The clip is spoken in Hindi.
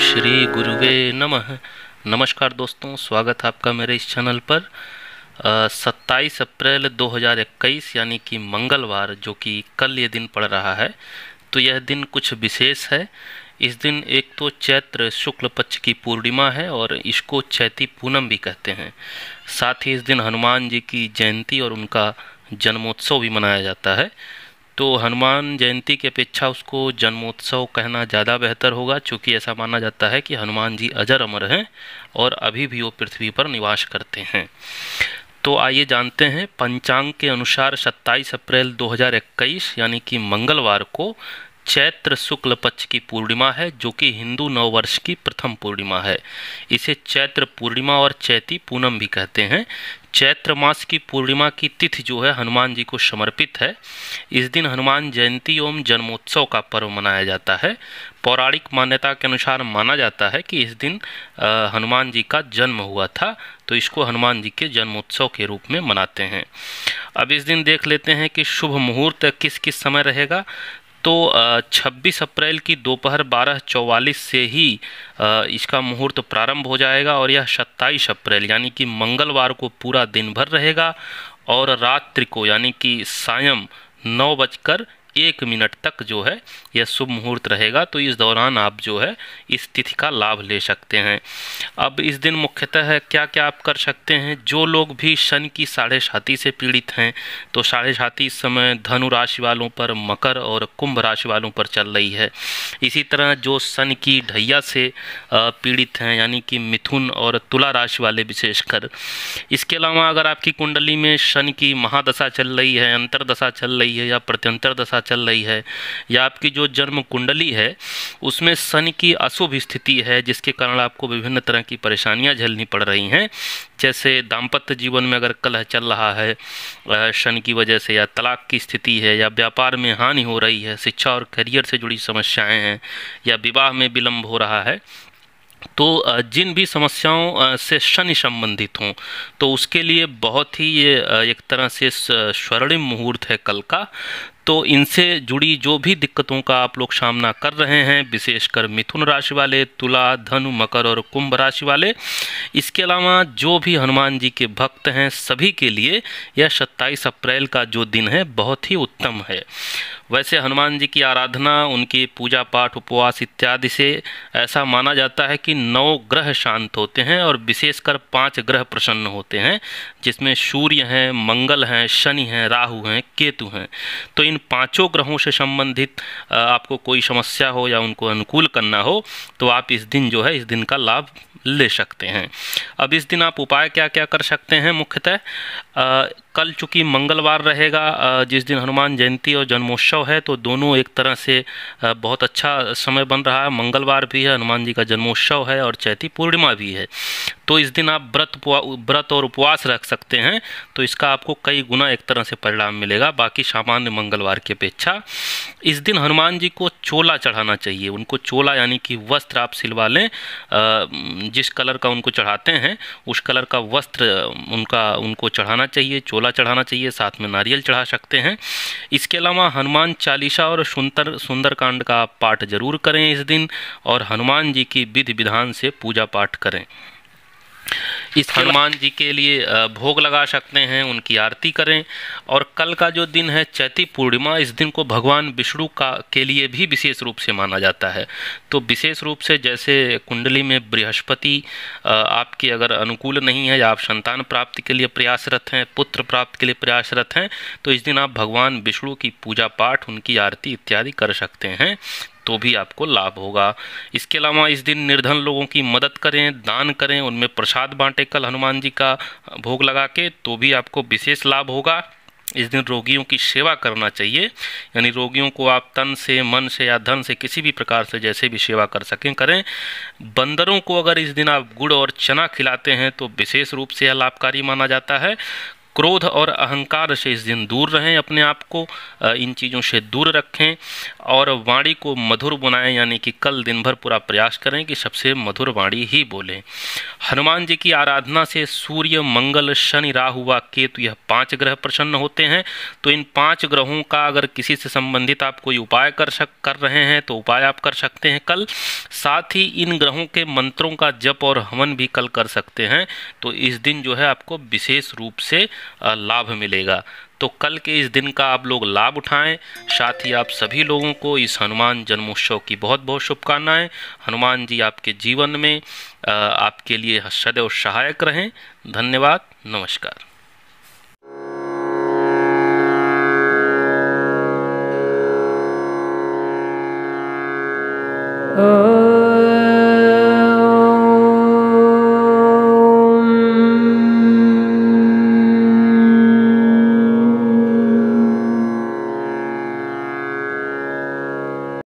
श्री गुरुवे नमः नमस्कार दोस्तों स्वागत है आपका मेरे इस चैनल पर सत्ताईस अप्रैल 2021 यानी कि मंगलवार जो कि कल ये दिन पड़ रहा है तो यह दिन कुछ विशेष है इस दिन एक तो चैत्र शुक्ल पक्ष की पूर्णिमा है और इसको चैती पूनम भी कहते हैं साथ ही इस दिन हनुमान जी की जयंती और उनका जन्मोत्सव भी मनाया जाता है तो हनुमान जयंती की अपेक्षा उसको जन्मोत्सव कहना ज़्यादा बेहतर होगा चूँकि ऐसा माना जाता है कि हनुमान जी अजर अमर हैं और अभी भी वो पृथ्वी पर निवास करते हैं तो आइए जानते हैं पंचांग के अनुसार 27 अप्रैल 2021 यानी कि मंगलवार को चैत्र शुक्ल पक्ष की पूर्णिमा है जो कि हिंदू नववर्ष की प्रथम पूर्णिमा है इसे चैत्र पूर्णिमा और चैती पूनम भी कहते हैं चैत्र मास की पूर्णिमा की तिथि जो है हनुमान जी को समर्पित है इस दिन हनुमान जयंती एवं जन्मोत्सव का पर्व मनाया जाता है पौराणिक मान्यता के अनुसार माना जाता है कि इस दिन हनुमान जी का जन्म हुआ था तो इसको हनुमान जी के जन्मोत्सव के रूप में मनाते हैं अब इस दिन देख लेते हैं कि शुभ मुहूर्त किस किस समय रहेगा तो 26 अप्रैल की दोपहर बारह चौवालीस से ही इसका मुहूर्त प्रारंभ हो जाएगा और यह 27 अप्रैल यानी कि मंगलवार को पूरा दिन भर रहेगा और रात्रि को यानी कि सायं नौ बजकर एक मिनट तक जो है यह शुभ मुहूर्त रहेगा तो इस दौरान आप जो है इस तिथि का लाभ ले सकते हैं अब इस दिन मुख्यतः क्या क्या आप कर सकते हैं जो लोग भी शनि की साढ़े छाती से पीड़ित हैं तो साढ़े छाती इस समय धनु राशि वालों पर मकर और कुंभ राशि वालों पर चल रही है इसी तरह जो शनि की ढैया से पीड़ित हैं यानी कि मिथुन और तुला राशि वाले विशेषकर इसके अलावा अगर आपकी कुंडली में शनि की महादशा चल रही है अंतरदशा चल रही है या प्रत्यंतर दशा चल रही है या आपकी जो जन्म कुंडली है उसमें शनि की अशुभ स्थिति है जिसके कारण आपको विभिन्न तरह की परेशानियाँ झेलनी पड़ रही हैं जैसे दाम्पत्य जीवन में अगर कलह चल रहा है शनि की वजह से या तलाक की स्थिति है या व्यापार में हानि हो रही है शिक्षा और करियर से जुड़ी समस्याएँ हैं या विवाह में विलम्ब हो रहा है तो जिन भी समस्याओं से शनि संबंधित हों तो उसके लिए बहुत ही ये एक तरह से स्वर्णिम मुहूर्त है कल का तो इनसे जुड़ी जो भी दिक्कतों का आप लोग सामना कर रहे हैं विशेषकर मिथुन राशि वाले तुला धनु मकर और कुंभ राशि वाले इसके अलावा जो भी हनुमान जी के भक्त हैं सभी के लिए यह 27 अप्रैल का जो दिन है बहुत ही उत्तम है वैसे हनुमान जी की आराधना उनकी पूजा पाठ उपवास इत्यादि से ऐसा माना जाता है कि नौ ग्रह शांत होते हैं और विशेषकर पांच ग्रह प्रसन्न होते हैं जिसमें सूर्य हैं मंगल हैं शनि हैं राहु हैं केतु हैं तो इन पांचों ग्रहों से संबंधित आपको कोई समस्या हो या उनको अनुकूल करना हो तो आप इस दिन जो है इस दिन का लाभ ले सकते हैं अब इस दिन आप उपाय क्या क्या कर सकते हैं मुख्यतः कल चूंकि मंगलवार रहेगा जिस दिन हनुमान जयंती और जन्मोत्सव है तो दोनों एक तरह से बहुत अच्छा समय बन रहा है मंगलवार भी है हनुमान जी का जन्मोत्सव है और चैती पूर्णिमा भी है तो इस दिन आप व्रत व्रत और उपवास रख सकते हैं तो इसका आपको कई गुना एक तरह से परिणाम मिलेगा बाकी सामान्य मंगलवार की अपेक्षा इस दिन हनुमान जी को चोला चढ़ाना चाहिए उनको चोला यानी कि वस्त्र आप सिलवा लें जिस कलर का उनको चढ़ाते हैं उस कलर का वस्त्र उनका उनको चढ़ाना चाहिए चोला चढ़ाना चाहिए साथ में नारियल चढ़ा सकते हैं इसके अलावा हनुमान चालीसा और सुंदर सुंदरकांड का पाठ जरूर करें इस दिन और हनुमान जी की विधि विधान से पूजा पाठ करें इस हनुमान जी के लिए भोग लगा सकते हैं उनकी आरती करें और कल का जो दिन है चैती पूर्णिमा इस दिन को भगवान विष्णु का के लिए भी विशेष रूप से माना जाता है तो विशेष रूप से जैसे कुंडली में बृहस्पति आपके अगर अनुकूल नहीं है या आप संतान प्राप्ति के लिए प्रयासरत हैं पुत्र प्राप्त के लिए प्रयासरत हैं तो इस दिन आप भगवान विष्णु की पूजा पाठ उनकी आरती इत्यादि कर सकते हैं तो भी आपको लाभ होगा इसके अलावा इस दिन निर्धन लोगों की मदद करें दान करें उनमें प्रसाद बांटें कल हनुमान जी का भोग लगा के तो भी आपको विशेष लाभ होगा इस दिन रोगियों की सेवा करना चाहिए यानी रोगियों को आप तन से मन से या धन से किसी भी प्रकार से जैसे भी सेवा कर सकें करें बंदरों को अगर इस दिन आप गुड़ और चना खिलाते हैं तो विशेष रूप से यह लाभकारी माना जाता है क्रोध और अहंकार से इस दिन दूर रहें अपने आप को इन चीज़ों से दूर रखें और वाणी को मधुर बनाएं यानी कि कल दिन भर पूरा प्रयास करें कि सबसे मधुर वाणी ही बोलें हनुमान जी की आराधना से सूर्य मंगल शनि राहु व केतु यह पांच ग्रह प्रसन्न होते हैं तो इन पांच ग्रहों का अगर किसी से संबंधित आप कोई उपाय कर सक कर रहे हैं तो उपाय आप कर सकते हैं कल साथ ही इन ग्रहों के मंत्रों का जप और हवन भी कल कर सकते हैं तो इस दिन जो है आपको विशेष रूप से लाभ मिलेगा तो कल के इस दिन का आप लोग लाभ उठाएं साथ ही आप सभी लोगों को इस हनुमान जन्मोत्सव की बहुत बहुत शुभकामनाएं हनुमान जी आपके जीवन में आपके लिए सदैव सहायक रहें धन्यवाद नमस्कार Oh